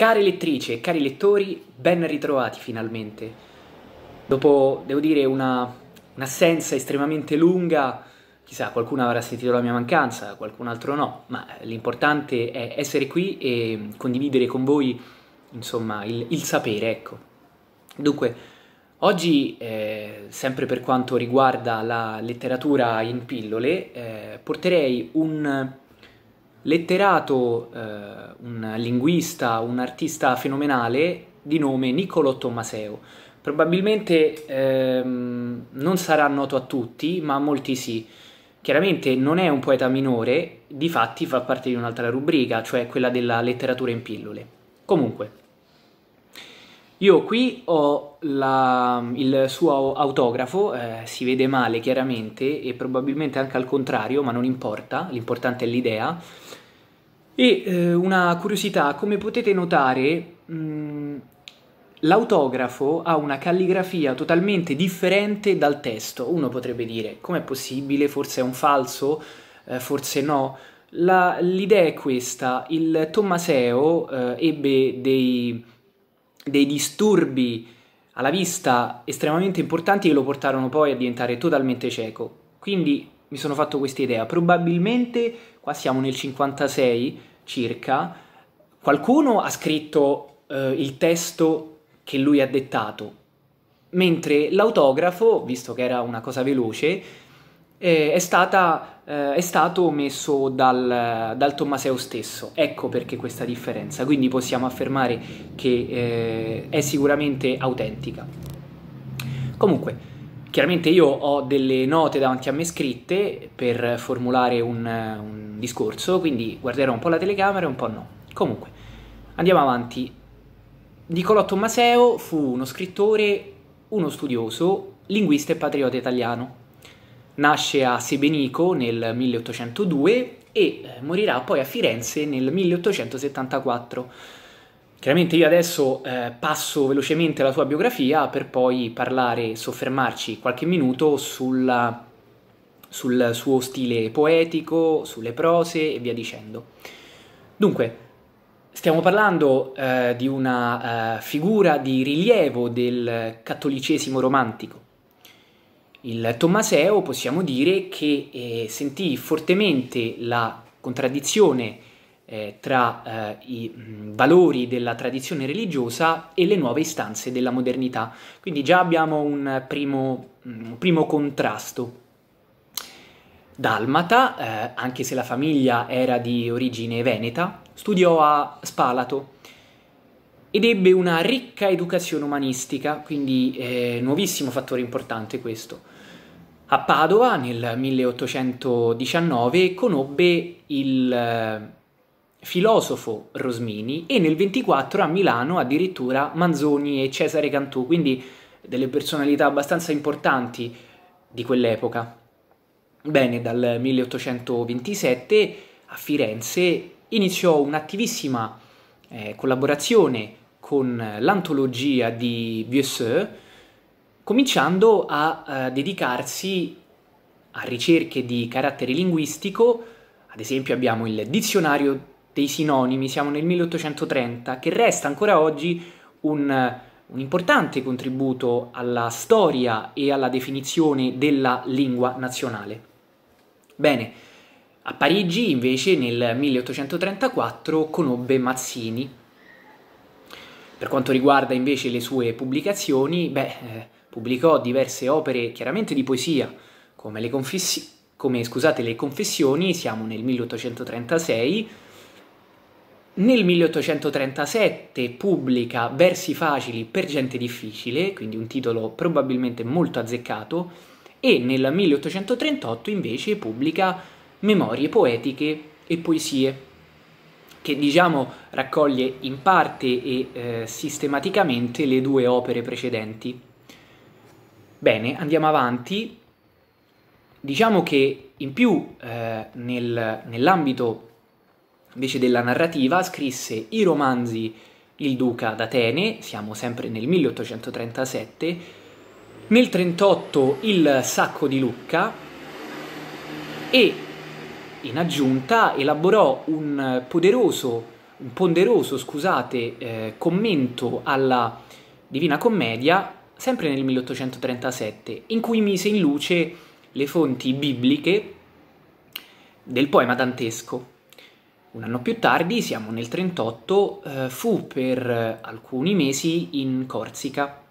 Care lettrici e cari lettori, ben ritrovati finalmente. Dopo, devo dire, una, un'assenza estremamente lunga, chissà, qualcuno avrà sentito la mia mancanza, qualcun altro no, ma l'importante è essere qui e condividere con voi, insomma, il, il sapere, ecco. Dunque, oggi, eh, sempre per quanto riguarda la letteratura in pillole, eh, porterei un letterato, eh, un linguista, un artista fenomenale di nome Niccolò Tommaseo. Probabilmente ehm, non sarà noto a tutti, ma a molti sì. Chiaramente non è un poeta minore, di fatti fa parte di un'altra rubrica, cioè quella della letteratura in pillole. Comunque, io qui ho la, il suo autografo, eh, si vede male chiaramente e probabilmente anche al contrario, ma non importa, l'importante è l'idea. E eh, una curiosità, come potete notare, mh, mm, l'autografo ha una calligrafia totalmente differente dal testo. Uno potrebbe dire, com'è possibile? Forse è un falso? Eh, forse no? l'idea è questa, il Tommaseo eh, ebbe dei dei disturbi alla vista estremamente importanti che lo portarono poi a diventare totalmente cieco. Quindi mi sono fatto questa idea, probabilmente qua siamo nel 56 circa, qualcuno ha scritto eh, il testo che lui ha dettato, mentre l'autografo, visto che era una cosa veloce, eh, è stata eh, è stato messo dal, dal, Tommaseo stesso. Ecco perché questa differenza, quindi possiamo affermare che eh, è sicuramente autentica. Comunque, chiaramente io ho delle note davanti a me scritte per formulare un, un discorso, quindi guarderò un po' la telecamera e un po' no. Comunque, andiamo avanti. Nicolò Tommaseo fu uno scrittore, uno studioso, linguista e patriota italiano. Nasce a Sebenico nel 1802 e eh, morirà poi a Firenze nel 1874. Chiaramente io adesso eh, passo velocemente la sua biografia per poi parlare, soffermarci qualche minuto sulla, sul suo stile poetico, sulle prose e via dicendo. Dunque, stiamo parlando eh, di una eh, figura di rilievo del cattolicesimo romantico il Tommaseo possiamo dire che eh, sentì fortemente la contraddizione eh, tra eh, i mh, valori della tradizione religiosa e le nuove istanze della modernità. Quindi già abbiamo un primo, un primo contrasto. Dalmata, eh, anche se la famiglia era di origine veneta, studiò a Spalato ed ebbe una ricca educazione umanistica, quindi eh, nuovissimo fattore importante questo. A Padova nel 1819 conobbe il eh, filosofo Rosmini e nel 24 a Milano addirittura Manzoni e Cesare Cantù, quindi delle personalità abbastanza importanti di quell'epoca. Bene, dal 1827 a Firenze iniziò un'attivissima eh, collaborazione con l'antologia di Vieux, cominciando a eh, dedicarsi a ricerche di carattere linguistico, ad esempio abbiamo il dizionario dei sinonimi, siamo nel 1830, che resta ancora oggi un, un importante contributo alla storia e alla definizione della lingua nazionale. Bene, a Parigi invece nel 1834 conobbe Mazzini. Per quanto riguarda invece le sue pubblicazioni, beh, eh, pubblicò diverse opere chiaramente di poesia, come, le, confessi- come scusate, le Confessioni, siamo nel 1836, nel 1837 pubblica Versi facili per gente difficile, quindi un titolo probabilmente molto azzeccato, e nel 1838 invece pubblica Memorie poetiche e poesie, che diciamo raccoglie in parte e eh, sistematicamente le due opere precedenti. Bene, andiamo avanti. Diciamo che in più eh, nel, nell'ambito invece della narrativa scrisse i romanzi Il Duca d'Atene, siamo sempre nel 1837, nel 1938 Il Sacco di Lucca e in aggiunta elaborò un poderoso, un ponderoso, scusate, eh, commento alla Divina Commedia, sempre nel 1837, in cui mise in luce le fonti bibliche del poema dantesco. Un anno più tardi, siamo nel 38, eh, fu per alcuni mesi in Corsica,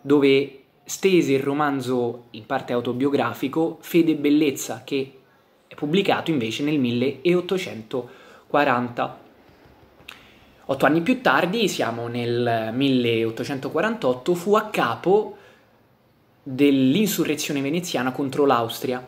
dove stese il romanzo in parte autobiografico Fede e Bellezza, che pubblicato invece nel 1840. Otto anni più tardi, siamo nel 1848, fu a capo dell'insurrezione veneziana contro l'Austria.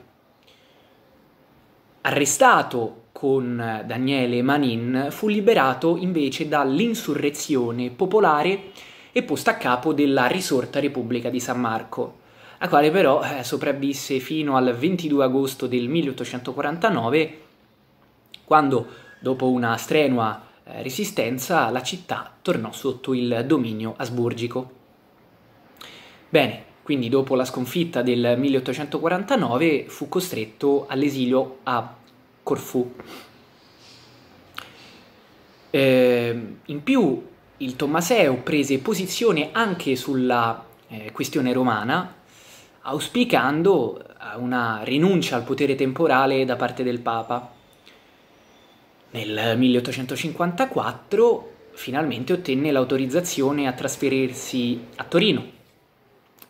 Arrestato con Daniele Manin, fu liberato invece dall'insurrezione popolare e posto a capo della risorta Repubblica di San Marco a quale però eh, sopravvisse fino al 22 agosto del 1849, quando, dopo una strenua eh, resistenza, la città tornò sotto il dominio asburgico. Bene, quindi dopo la sconfitta del 1849 fu costretto all'esilio a Corfù. Eh, in più il Tommaseo prese posizione anche sulla eh, questione romana auspicando eh, una rinuncia al potere temporale da parte del Papa. Nel 1854 finalmente ottenne l'autorizzazione a trasferirsi a Torino,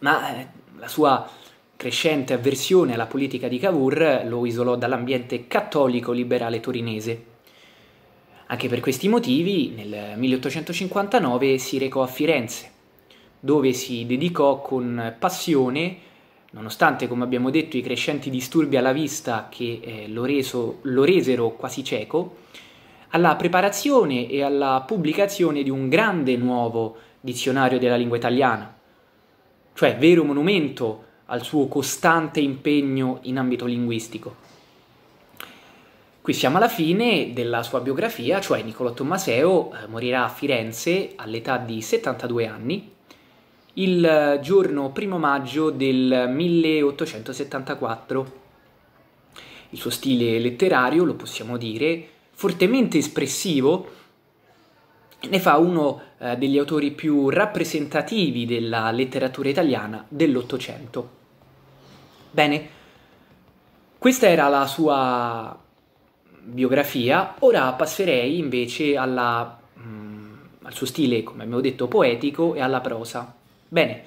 ma eh, la sua crescente avversione alla politica di Cavour lo isolò dall'ambiente cattolico liberale torinese. Anche per questi motivi nel 1859 si recò a Firenze, dove si dedicò con passione Nonostante, come abbiamo detto, i crescenti disturbi alla vista che eh, lo, reso, lo resero quasi cieco, alla preparazione e alla pubblicazione di un grande nuovo dizionario della lingua italiana, cioè vero monumento al suo costante impegno in ambito linguistico. Qui siamo alla fine della sua biografia, cioè Niccolò Tommaseo eh, morirà a Firenze all'età di 72 anni il giorno primo maggio del 1874. Il suo stile letterario, lo possiamo dire, fortemente espressivo, ne fa uno eh, degli autori più rappresentativi della letteratura italiana dell'Ottocento. Bene, questa era la sua biografia, ora passerei invece alla, mh, mm, al suo stile, come abbiamo detto, poetico e alla prosa. Bene,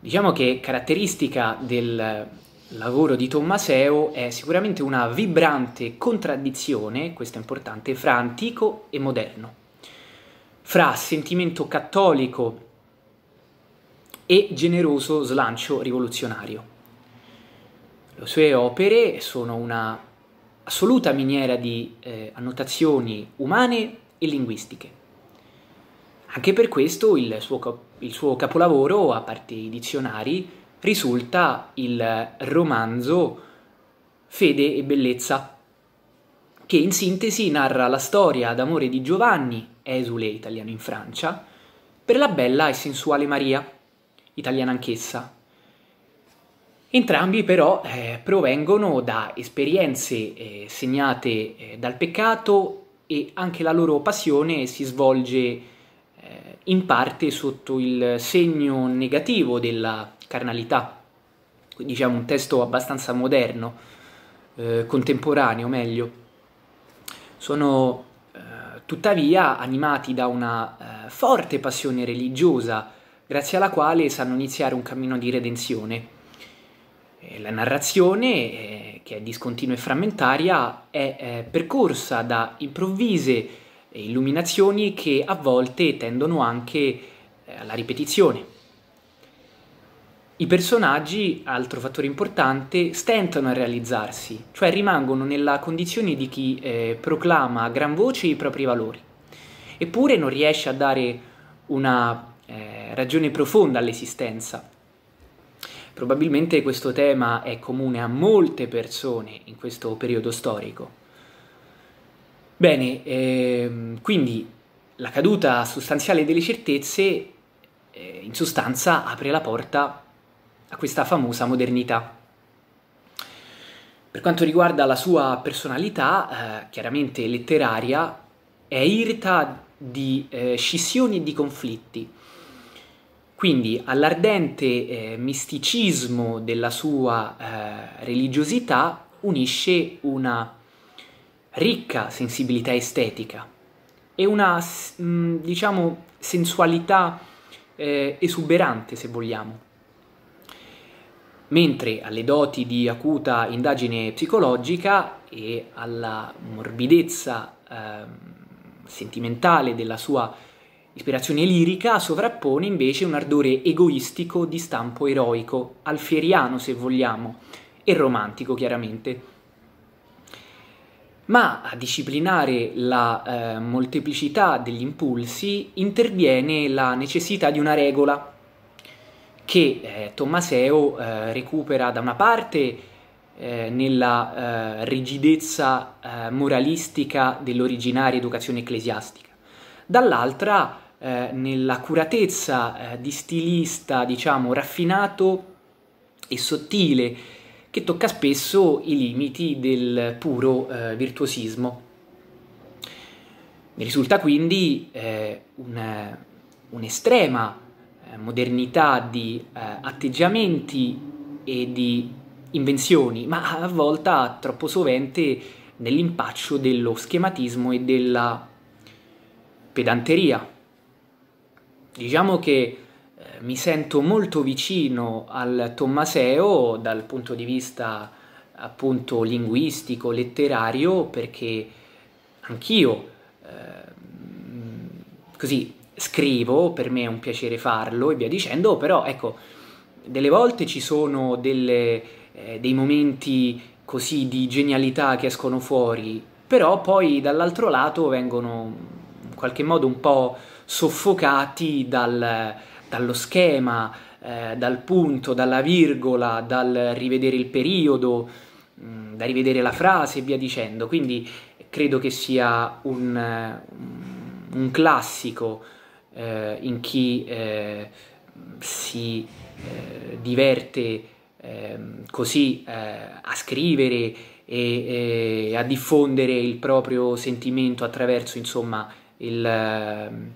diciamo che caratteristica del lavoro di Tommaseo è sicuramente una vibrante contraddizione, questo è importante, fra antico e moderno, fra sentimento cattolico e generoso slancio rivoluzionario. Le sue opere sono una assoluta miniera di eh, annotazioni umane e linguistiche. Anche per questo il suo, il suo capolavoro, a parte i dizionari, risulta il romanzo Fede e Bellezza, che in sintesi narra la storia d'amore di Giovanni, esule italiano in Francia, per la bella e sensuale Maria, italiana anch'essa. Entrambi però eh, provengono da esperienze eh, segnate eh, dal peccato e anche la loro passione si svolge in parte sotto il segno negativo della carnalità, diciamo un testo abbastanza moderno, eh, contemporaneo meglio. Sono eh, tuttavia animati da una eh, forte passione religiosa, grazie alla quale sanno iniziare un cammino di redenzione. La narrazione, eh, che è discontinua e frammentaria, è eh, percorsa da improvvise illuminazioni che a volte tendono anche eh, alla ripetizione. I personaggi, altro fattore importante, stentano a realizzarsi, cioè rimangono nella condizione di chi eh, proclama a gran voce i propri valori, eppure non riesce a dare una eh, ragione profonda all'esistenza. Probabilmente questo tema è comune a molte persone in questo periodo storico. Bene, ehm, quindi la caduta sostanziale delle certezze eh, in sostanza apre la porta a questa famosa modernità. Per quanto riguarda la sua personalità, eh, chiaramente letteraria, è irta di eh, scissioni e di conflitti. Quindi all'ardente eh, misticismo della sua eh, religiosità unisce una ricca sensibilità estetica e una, mm, diciamo, sensualità eh, esuberante, se vogliamo. Mentre alle doti di acuta indagine psicologica e alla morbidezza eh, sentimentale della sua ispirazione lirica sovrappone invece un ardore egoistico di stampo eroico, alfieriano se vogliamo, e romantico chiaramente ma a disciplinare la eh, molteplicità degli impulsi interviene la necessità di una regola che eh, Tommaseo eh, recupera da una parte eh, nella eh, rigidezza eh, moralistica dell'originaria educazione ecclesiastica, dall'altra nell'accuratezza di stilista, diciamo, raffinato e sottile che tocca spesso i limiti del puro eh, virtuosismo. Mi risulta quindi eh, un, un'estrema eh, modernità di eh, atteggiamenti e di invenzioni, ma a volte troppo sovente nell'impaccio dello schematismo e della pedanteria. Diciamo che mi sento molto vicino al Tommaseo dal punto di vista appunto linguistico, letterario, perché anch'io eh, così scrivo, per me è un piacere farlo e via dicendo, però ecco, delle volte ci sono delle, eh, dei momenti così di genialità che escono fuori, però poi dall'altro lato vengono in qualche modo un po' soffocati dal, dallo schema, eh, dal punto, dalla virgola, dal rivedere il periodo, mh, mm, da rivedere la frase e via dicendo. Quindi credo che sia un, mm, un classico eh, in chi eh, si eh, diverte ehm, così eh, a scrivere e, e, a diffondere il proprio sentimento attraverso insomma il ehm,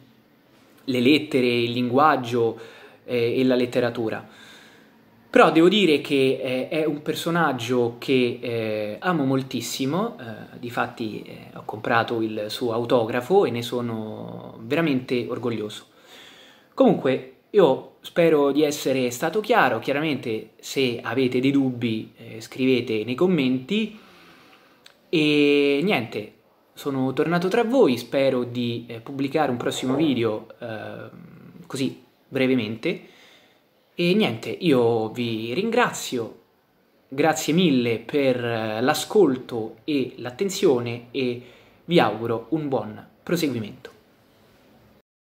le lettere, il linguaggio eh, e la letteratura. Però devo dire che eh, è un personaggio che eh, amo moltissimo, eh, difatti eh, ho comprato il suo autografo e ne sono veramente orgoglioso. Comunque, io spero di essere stato chiaro, chiaramente se avete dei dubbi eh, scrivete nei commenti e niente, sono tornato tra voi, spero di eh, pubblicare un prossimo video eh, così brevemente. E niente, io vi ringrazio, grazie mille per eh, l'ascolto e l'attenzione e vi auguro un buon proseguimento.